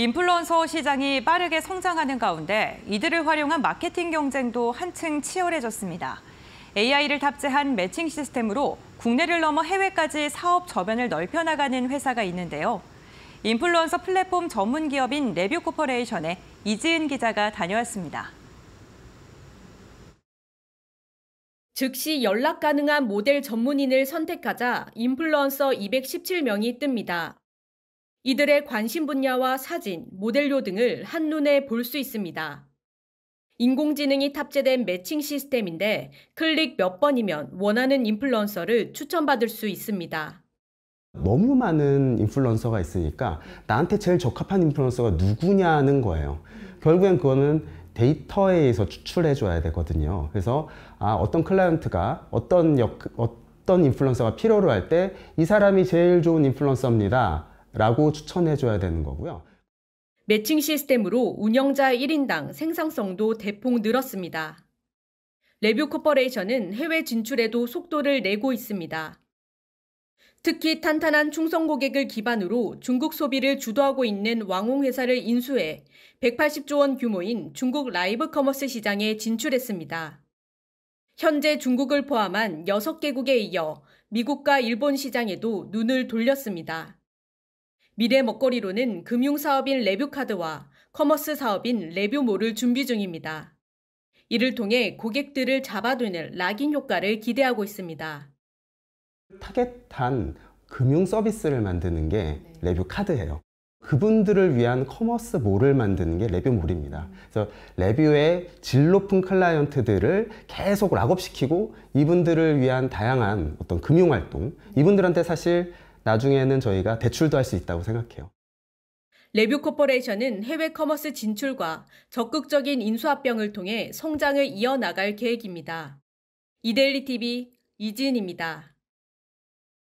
인플루언서 시장이 빠르게 성장하는 가운데 이들을 활용한 마케팅 경쟁도 한층 치열해졌습니다. AI를 탑재한 매칭 시스템으로 국내를 넘어 해외까지 사업 저변을 넓혀 나가는 회사가 있는데요. 인플루언서 플랫폼 전문 기업인 레뷰 코퍼레이션에 이지은 기자가 다녀왔습니다. 즉시 연락 가능한 모델 전문인을 선택하자 인플루언서 217명이 뜹니다. 이들의 관심 분야와 사진, 모델료 등을 한눈에 볼 수 있습니다. 인공지능이 탑재된 매칭 시스템인데 클릭 몇 번이면 원하는 인플루언서를 추천받을 수 있습니다. 너무 많은 인플루언서가 있으니까 나한테 제일 적합한 인플루언서가 누구냐는 거예요. 결국엔 그거는 데이터에 의해서 추출해 줘야 되거든요. 그래서 아, 어떤 클라이언트가 어떤 역, 어떤 인플루언서가 필요로 할 때 이 사람이 제일 좋은 인플루언서입니다. 라고 추천해줘야 되는 거고요. 매칭 시스템으로 운영자 1인당 생산성도 대폭 늘었습니다. 레뷰 코퍼레이션은 해외 진출에도 속도를 내고 있습니다. 특히 탄탄한 충성 고객을 기반으로 중국 소비를 주도하고 있는 왕홍 회사를 인수해 180조 원 규모인 중국 라이브 커머스 시장에 진출했습니다. 현재 중국을 포함한 6개국에 이어 미국과 일본 시장에도 눈을 돌렸습니다. 미래 먹거리로는 금융사업인 레뷰카드와 커머스 사업인 레뷰몰을 준비 중입니다. 이를 통해 고객들을 잡아두는 락인 효과를 기대하고 있습니다. 타겟한 금융 서비스를 만드는 게 네. 레뷰카드예요. 그분들을 위한 커머스 몰을 만드는 게 레뷰몰입니다. 음. 그래서 레뷰의 질 높은 클라이언트들을 계속 락업시키고 이분들을 위한 다양한 어떤 금융 활동, 음. 이분들한테 사실 나중에는 저희가 대출도 할 수 있다고 생각해요. 레뷰 코퍼레이션은 해외 커머스 진출과 적극적인 인수합병을 통해 성장을 이어나갈 계획입니다. 이데일리 TV 이지입니다